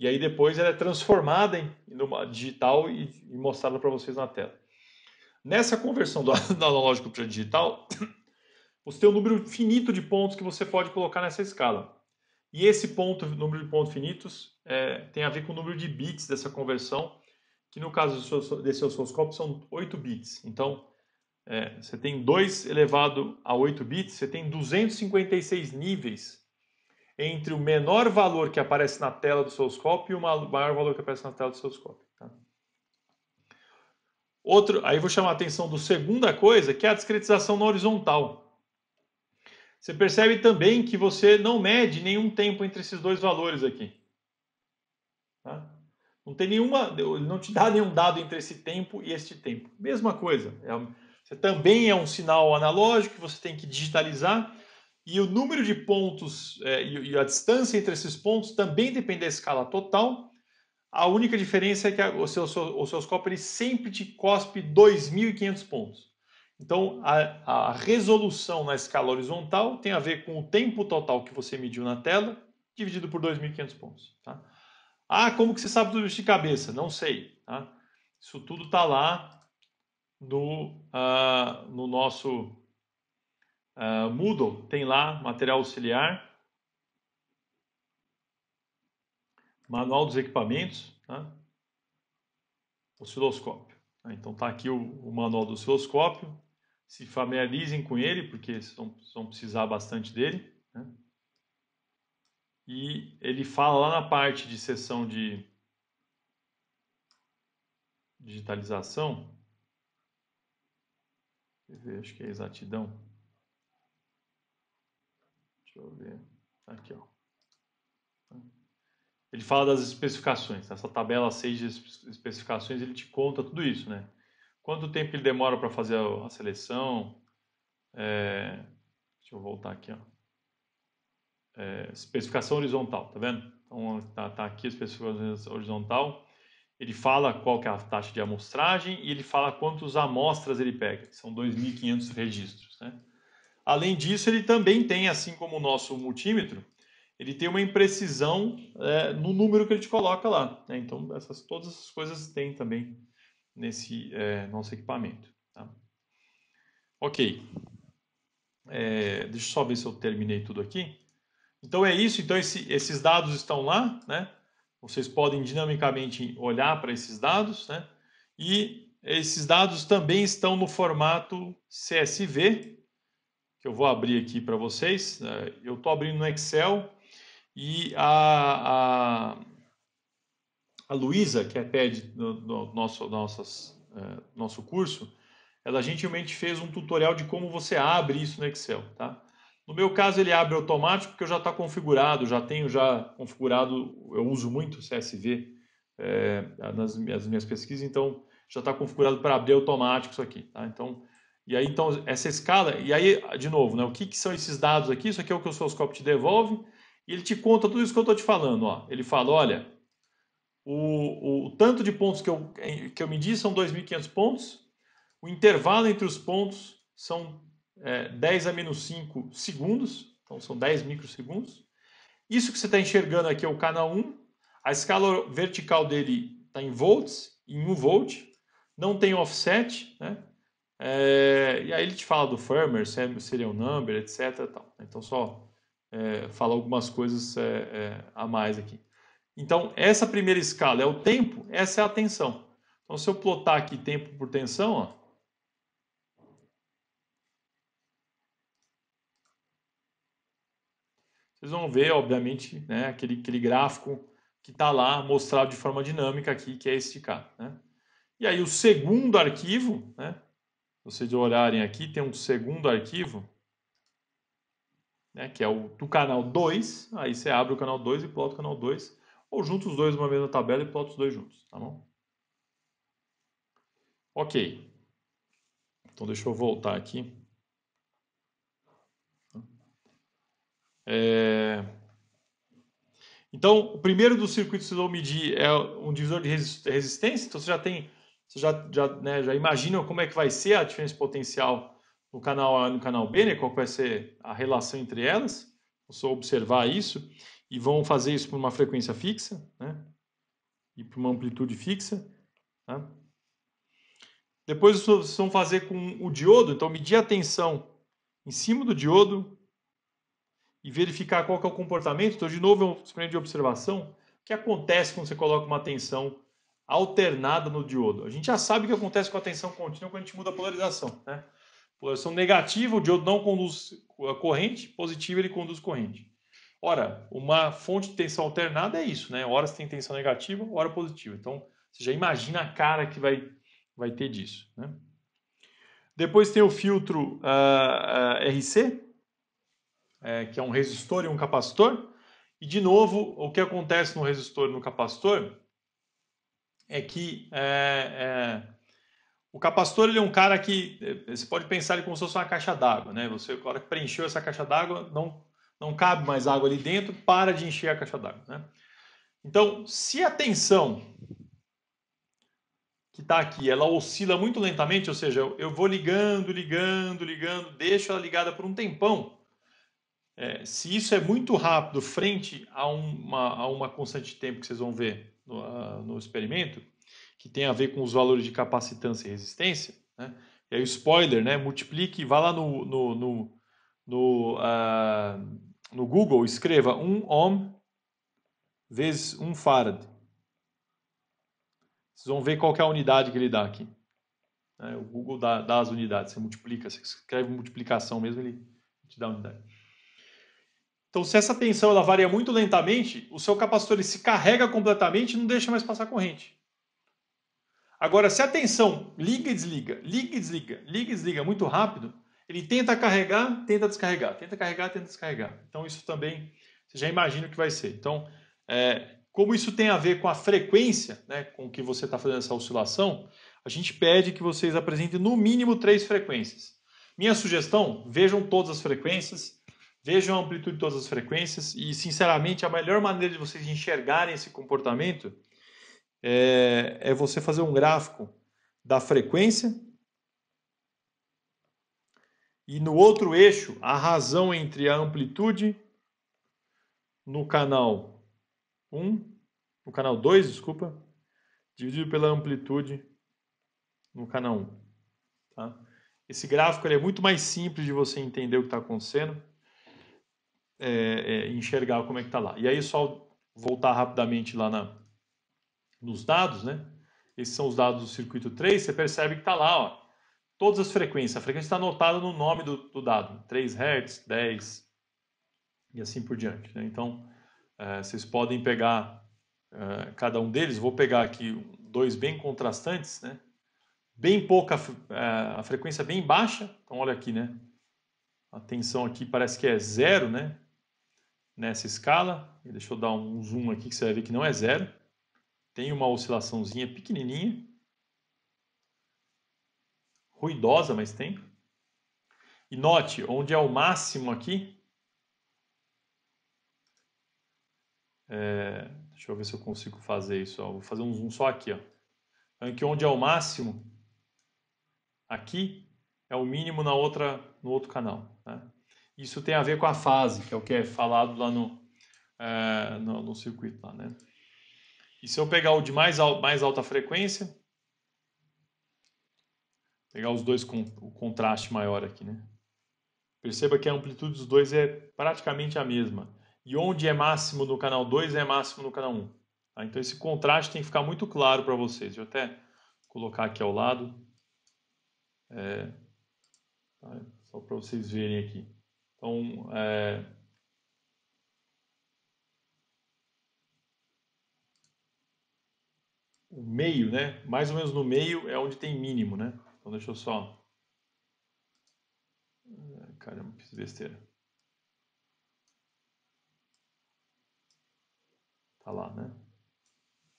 e aí depois ela é transformada em numa digital e, e mostrada para vocês na tela. Nessa conversão do, analógico para digital, você tem um número finito de pontos que você pode colocar nessa escala. E esse ponto, número de pontos finitos, é, tem a ver com o número de bits dessa conversão, que no caso desse osciloscópio são 8 bits. Então, é, você tem 2 elevado a 8 bits, você tem 256 níveis entre o menor valor que aparece na tela do seu e o maior valor que aparece na tela do seu Tá? Outro, aí vou chamar a atenção do segunda coisa, que é a discretização na horizontal. Você percebe também que você não mede nenhum tempo entre esses dois valores aqui. Tá? Não tem nenhuma, não te dá nenhum dado entre esse tempo e este tempo. Mesma coisa. É, você também é um sinal analógico que você tem que digitalizar e o número de pontos é, e, e a distância entre esses pontos também depende da escala total. A única diferença é que a, o, seu, o ele sempre te cospe 2.500 pontos. Então, a, a, resolução na escala horizontal tem a ver com o tempo total que você mediu na tela, dividido por 2.500 pontos. Tá? Ah, como que você sabe tudo isso de cabeça? Não sei. Tá? Isso tudo está lá no, uh, no nosso Uh, Moodle tem lá material auxiliar, manual dos equipamentos, né? osciloscópio. Né? Então está aqui o, o, manual do osciloscópio. Se familiarizem com ele, porque vocês vão, vocês vão precisar bastante dele. Né? E ele fala lá na parte de sessão de digitalização. Ver, acho que é exatidão. Deixa eu ver. Aqui, ó. Ele fala das especificações. Essa tabela 6 de especificações, ele te conta tudo isso, né? Quanto tempo ele demora para fazer a seleção? É... Deixa eu voltar aqui, ó. É... Especificação horizontal, tá vendo? Então, tá, tá aqui a especificação horizontal. Ele fala qual que é a taxa de amostragem e ele fala quantas amostras ele pega, que são 2.500 registros, né? Além disso, ele também tem, assim como o nosso multímetro, ele tem uma imprecisão é, no número que a gente coloca lá. Né? Então, essas, todas essas coisas tem também nesse é, nosso equipamento. Tá? Ok. É, deixa eu só ver se eu terminei tudo aqui. Então é isso. Então esse, esses dados estão lá, né? Vocês podem dinamicamente olhar para esses dados, né? E esses dados também estão no formato CSV, que eu vou abrir aqui para vocês. Né? Eu estou abrindo no Excel e a, a, a Luísa, que é TED do, do nosso, nossas, é, nosso curso, ela gentilmente fez um tutorial de como você abre isso no Excel. Tá? No meu caso, ele abre automático porque eu já está configurado, já tenho já configurado, eu uso muito CSV é, nas, nas minhas pesquisas, então já está configurado para abrir automático isso aqui. Tá? Então, e aí, então, essa escala, e aí, de novo, né, o que, que são esses dados aqui? Isso aqui é o que o Soscope te devolve, e ele te conta tudo isso que eu estou te falando. Ó. Ele fala, olha, o, o, o tanto de pontos que eu, que eu medi são 2.500 pontos, o intervalo entre os pontos são é, 10 a menos 5 segundos, então são 10 microsegundos. Isso que você está enxergando aqui é o canal 1, a escala vertical dele está em volts, em 1 volt, não tem offset, né? É, e aí ele te fala do firmware, serial é, é number, etc. Tal. Então, só é, falar algumas coisas é, é, a mais aqui. Então, essa primeira escala é o tempo, essa é a tensão. Então, se eu plotar aqui tempo por tensão, ó, vocês vão ver, obviamente, né, aquele, aquele gráfico que está lá mostrado de forma dinâmica aqui, que é esse K. Né? E aí o segundo arquivo, né, vocês olharem aqui, tem um segundo arquivo, né, que é o do canal 2. Aí você abre o canal 2 e plota o canal 2. Ou junta os dois numa mesma tabela e plota os dois juntos, tá bom? Ok. Então deixa eu voltar aqui. É... Então, o primeiro dos circuitos que vocês vão medir é um divisor de resistência. Então, você já tem você já, já, né, já imaginam como é que vai ser a diferença potencial no canal A e no canal B, né? qual vai ser a relação entre elas, só observar isso, e vão fazer isso por uma frequência fixa, né? e por uma amplitude fixa. Tá? Depois vocês vão fazer com o diodo, então medir a tensão em cima do diodo e verificar qual é o comportamento. Então, de novo, é um experimento de observação. O que acontece quando você coloca uma tensão alternada no diodo. A gente já sabe o que acontece com a tensão contínua quando a gente muda a polarização. Né? Polarização negativa, o diodo não conduz a corrente, positiva, ele conduz corrente. Ora, uma fonte de tensão alternada é isso, né? Hora você tem tensão negativa, hora positiva. Então, você já imagina a cara que vai, vai ter disso, né? Depois tem o filtro uh, ah, uh, ah, RC, é, que é um resistor e um capacitor. E, de novo, o que acontece no resistor e no capacitor é que é, é, o capacitor ele é um cara que é, você pode pensar ele como se fosse uma caixa d'água, né? Você, na hora que preencheu essa caixa d'água, não, não cabe mais água ali dentro, para de encher a caixa d'água, né? Então, se a tensão que está aqui, ela oscila muito lentamente, ou seja, eu vou ligando, ligando, ligando, deixo ela ligada por um tempão, é, se isso é muito rápido frente a uma, a uma constante de tempo que vocês vão ver no, ah, no experimento, que tem a ver com os valores de capacitância e resistência, né? e aí o spoiler, né? multiplique, vá lá no, no, no, no, uh, no Google, escreva 1 ohm vezes 1 farad. Vocês vão ver qual é a unidade que ele dá aqui. Né? O Google dá, dá as unidades, você multiplica, você escreve multiplicação mesmo, ele te dá a unidade. Então, se essa tensão ela varia muito lentamente, o seu capacitor ele se carrega completamente e não deixa mais passar corrente. Agora, se a tensão liga e desliga, liga e desliga, liga e desliga muito rápido, ele tenta carregar, tenta descarregar, tenta carregar, tenta descarregar. Então, isso também, você já imagina o que vai ser. Então, é, como isso tem a ver com a frequência né, com que você está fazendo essa oscilação, a gente pede que vocês apresentem no mínimo três frequências. Minha sugestão, vejam todas as frequências, Vejam a amplitude de todas as frequências e, sinceramente, a melhor maneira de vocês enxergarem esse comportamento é, é você fazer um gráfico da frequência e no outro eixo a razão entre a amplitude no canal 1, no canal 2, desculpa, dividido pela amplitude no canal 1. Tá? Esse gráfico é muito mais simples de você entender o que está acontecendo é, é, enxergar como é que está lá. E aí, só voltar rapidamente lá na, nos dados, né? Esses são os dados do circuito 3, você percebe que está lá, ó, todas as frequências. A frequência está anotada no nome do, do, dado, 3 Hz, 10 e assim por diante. Né? Então, é, vocês podem pegar é, cada um deles. Vou pegar aqui dois bem contrastantes, né? Bem pouca, é, a frequência bem baixa. Então, olha aqui, né? A tensão aqui parece que é zero, né? nessa escala. Deixa eu dar um zoom aqui que você vai ver que não é zero. Tem uma oscilaçãozinha pequenininha. Ruidosa, mas tem. E note, onde é o máximo aqui... É, deixa eu ver se eu consigo fazer isso. Ó. Vou fazer um zoom só aqui. Ó. Então, aqui onde é o máximo, aqui, é o mínimo na outra, no outro canal. Né? Isso tem a ver com a fase, que é o que é falado lá no, é, no, no, circuito. Lá, né? E se eu pegar o de mais, mais alta frequência, pegar os dois com o contraste maior aqui, né? Perceba que a amplitude dos dois é praticamente a mesma. E onde é máximo no canal 2 é máximo no canal 1. Um, tá? Então esse contraste tem que ficar muito claro para vocês. Deixa eu até colocar aqui ao lado. É, tá? Só para vocês verem aqui. Então, é... o meio, né? Mais ou menos no meio é onde tem mínimo, né? Então, deixa eu só. É, caramba, fiz besteira. Tá lá, né?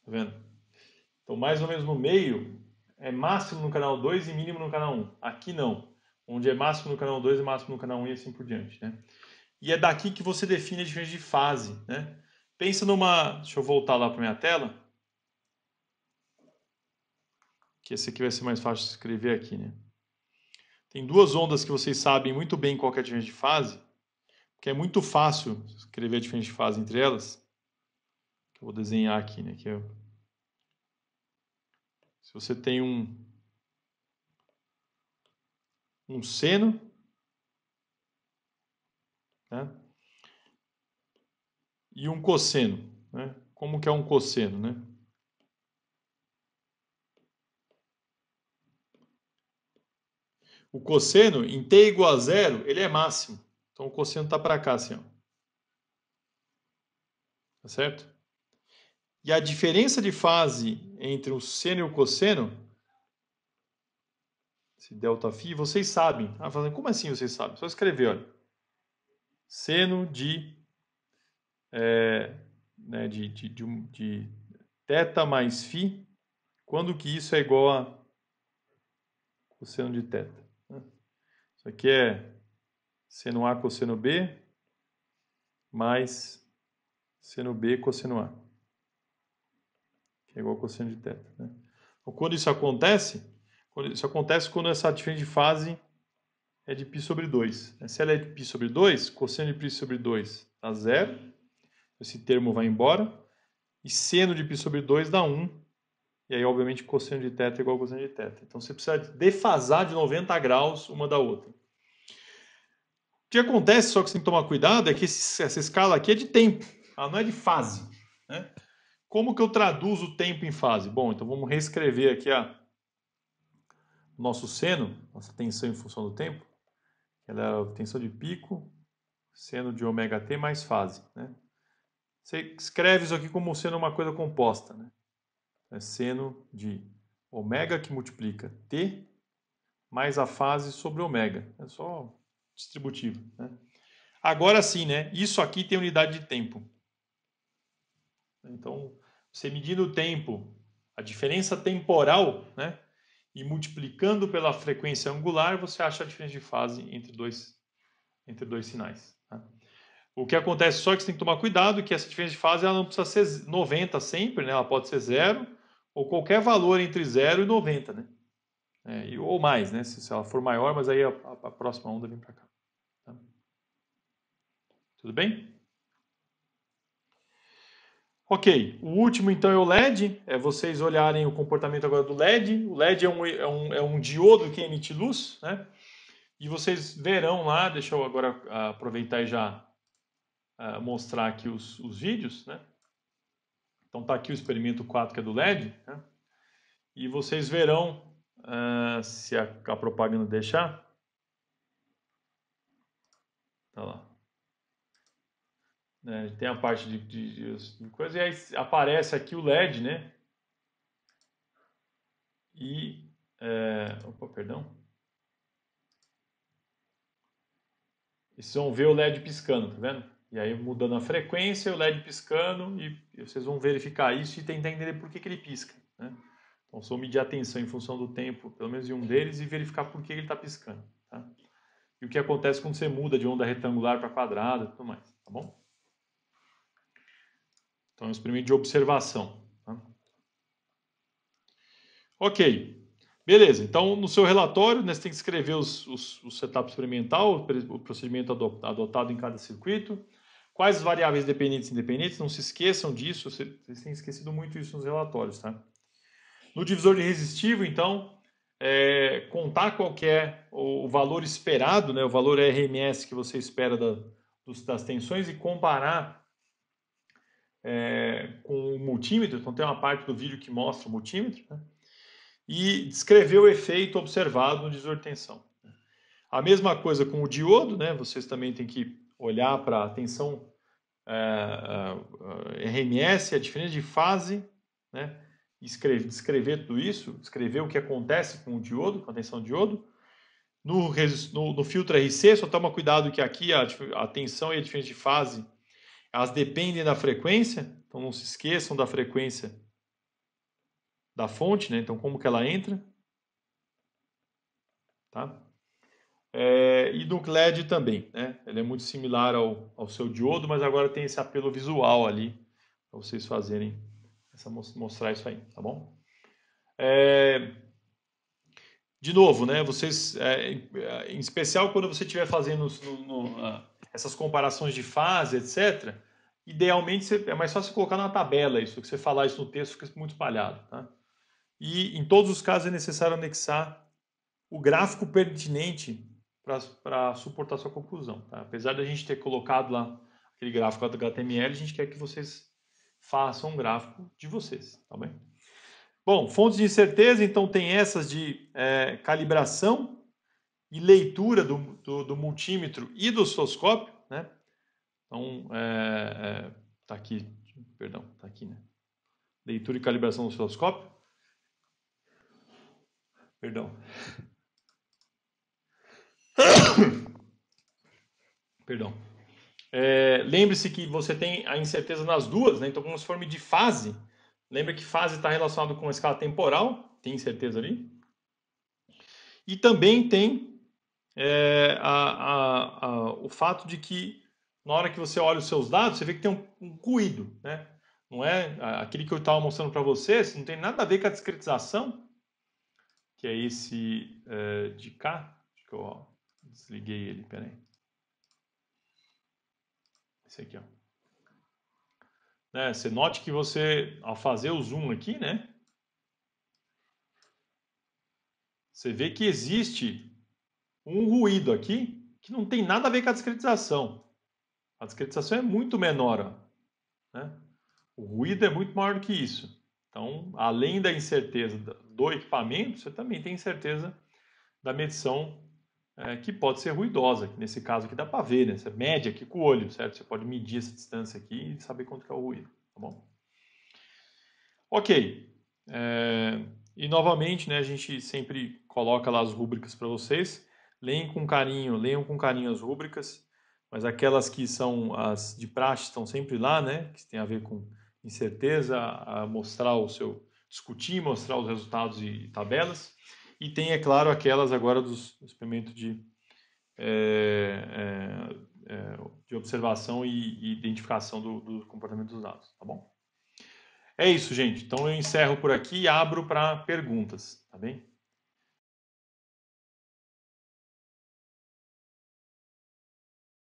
Tá vendo? Então, mais ou menos no meio é máximo no canal 2 e mínimo no canal 1. Aqui não onde é máximo no canal 2 e máximo no canal 1 um, e assim por diante, né? E é daqui que você define a diferença de fase, né? Pensa numa, deixa eu voltar lá para minha tela, que esse aqui vai ser mais fácil de escrever aqui, né? Tem duas ondas que vocês sabem muito bem qual é a diferença de fase, porque é muito fácil escrever a diferença de fase entre elas. eu vou desenhar aqui, né? Que é, Se você tem um, um seno. Né? E um cosseno. Né? Como que é um cosseno? Né? O cosseno, em t igual a zero, ele é máximo. Então o cosseno está para cá, assim. Ó. Tá certo? E a diferença de fase entre o seno e o cosseno esse delta φ, vocês sabem. Ah, como assim vocês sabem? Só escrever, olha. Seno de, é, né, de, de, de, de teta mais φ, quando que isso é igual a cosseno de teta. Né? Isso aqui é seno A cosseno B mais seno B cosseno A, que é igual a cosseno de teta. Né? Então, quando isso acontece, isso acontece quando essa diferença de fase é de π sobre 2. Né? Se ela é de π sobre 2, cosseno de π sobre 2 dá zero. Esse termo vai embora. E seno de π sobre 2 dá 1. E aí, obviamente, cosseno de θ é igual a cosseno de θ. Então, você precisa defasar de 90 graus uma da outra. O que acontece, só que você tem que tomar cuidado, é que esse, essa escala aqui é de tempo. Ela tá? não é de fase. Né? Como que eu traduzo o tempo em fase? Bom, então vamos reescrever aqui a nosso seno, nossa tensão em função do tempo, ela é a tensão de pico, seno de ωt mais fase. Né? Você escreve isso aqui como sendo uma coisa composta. Né? É seno de ômega que multiplica t mais a fase sobre ômega. É só distributivo. Né? Agora sim, né? isso aqui tem unidade de tempo. Então, você medindo o tempo, a diferença temporal, né? e multiplicando pela frequência angular, você acha a diferença de fase entre dois, entre dois sinais. Né? O que acontece só é que você tem que tomar cuidado que essa diferença de fase ela não precisa ser 90 sempre, né? ela pode ser zero ou qualquer valor entre 0 e 90, né? É, ou mais, né? Se, se, ela for maior, mas aí a, a próxima onda vem para cá. Tá? Tudo bem? Ok, o último então é o LED, é vocês olharem o comportamento agora do LED. O LED é um, é um, é um diodo que emite luz, né? E vocês verão lá, deixa eu agora ah, aproveitar e já uh, mostrar aqui os, os vídeos, né? Então tá aqui o experimento 4 que é do LED, né? E vocês verão, uh, se a, a propaganda deixar, tá lá né, tem a parte de, de, de, coisa, e aí aparece aqui o LED, né? E. É, opa, perdão. E vocês vão ver o LED piscando, tá vendo? E aí mudando a frequência, o LED piscando, e vocês vão verificar isso e tentar entender por que, que ele pisca. Né? Então, só medir a atenção em função do tempo, pelo menos em um deles, e verificar por que ele está piscando. Tá? E o que acontece quando você muda de onda retangular para quadrada e tudo mais, tá bom? Então, é um experimento de observação. Tá? Ok. Beleza, então no seu relatório né, você tem que escrever os, os, o setup experimental, o procedimento adotado em cada circuito, quais as variáveis dependentes e independentes, não se esqueçam disso, vocês têm esquecido muito isso nos relatórios, tá? No divisor de resistivo, então, é, contar qual é o, o, valor esperado, né, o valor RMS que você espera da, dos, das tensões e comparar é, com o multímetro, então tem uma parte do vídeo que mostra o multímetro, né? e descreveu o efeito observado no desortensão. A mesma coisa com o diodo, né? vocês também têm que olhar para a tensão é, é, RMS, a diferença de fase, né? Escreve, descrever tudo isso, descrever o que acontece com o diodo, com a tensão diodo. No, no, no filtro RC, só toma cuidado que aqui a, a tensão e a diferença de fase elas dependem da frequência, então não se esqueçam da frequência da fonte, né? Então como que ela entra, tá? É, e do LED também, né? Ele é muito similar ao, ao seu diodo, mas agora tem esse apelo visual ali para vocês fazerem essa mostrar isso aí, tá bom? É, de novo, né? Vocês, é, em especial quando você estiver fazendo no, no, ah, essas comparações de fase, etc. Idealmente você, é mais fácil colocar numa tabela isso, que você falar isso no texto fica muito espalhado, tá? E em todos os casos é necessário anexar o gráfico pertinente para suportar sua conclusão. Tá? Apesar da gente ter colocado lá aquele gráfico do HTML, a gente quer que vocês façam um gráfico de vocês, tá bem? Bom, fontes de incerteza, então, tem essas de é, calibração e leitura do, do, do, multímetro e do osciloscópio, né? Então, é, é, tá aqui, perdão, tá aqui, né? Leitura e calibração do osciloscópio. Perdão. Perdão. É, Lembre-se que você tem a incerteza nas duas, né? Então, como se forme de fase, Lembra que fase está relacionado com a escala temporal, tem certeza ali. E também tem é, a, a, a, o fato de que na hora que você olha os seus dados, você vê que tem um, um ruído, né? Não é aquele que eu estava mostrando para vocês, não tem nada a ver com a discretização, que é esse é, de cá. Acho que eu ó, desliguei ele, peraí. Esse aqui, ó. Né? Você note que você, ao fazer o zoom aqui, né? Você vê que existe um ruído aqui que não tem nada a ver com a discretização. A discretização é muito menor. Né? O ruído é muito maior do que isso. Então, além da incerteza do equipamento, você também tem incerteza da medição é, que pode ser ruidosa, que nesse caso aqui dá para ver, né? Você mede aqui com o olho, certo? Você pode medir essa distância aqui e saber quanto que é o ruído, tá bom? Ok. É, e novamente, né, a gente sempre coloca lá as rúbricas para vocês. Leiam com carinho, leiam com carinho as rúbricas, mas aquelas que são as de praxe estão sempre lá, né? Que tem a ver com incerteza, a mostrar o seu discutir, mostrar os resultados e tabelas. E tem, é claro, aquelas agora dos experimento de, é, é, é, de observação e, e identificação do, do, comportamento dos dados, tá bom? É isso, gente. Então eu encerro por aqui e abro para perguntas, tá bem?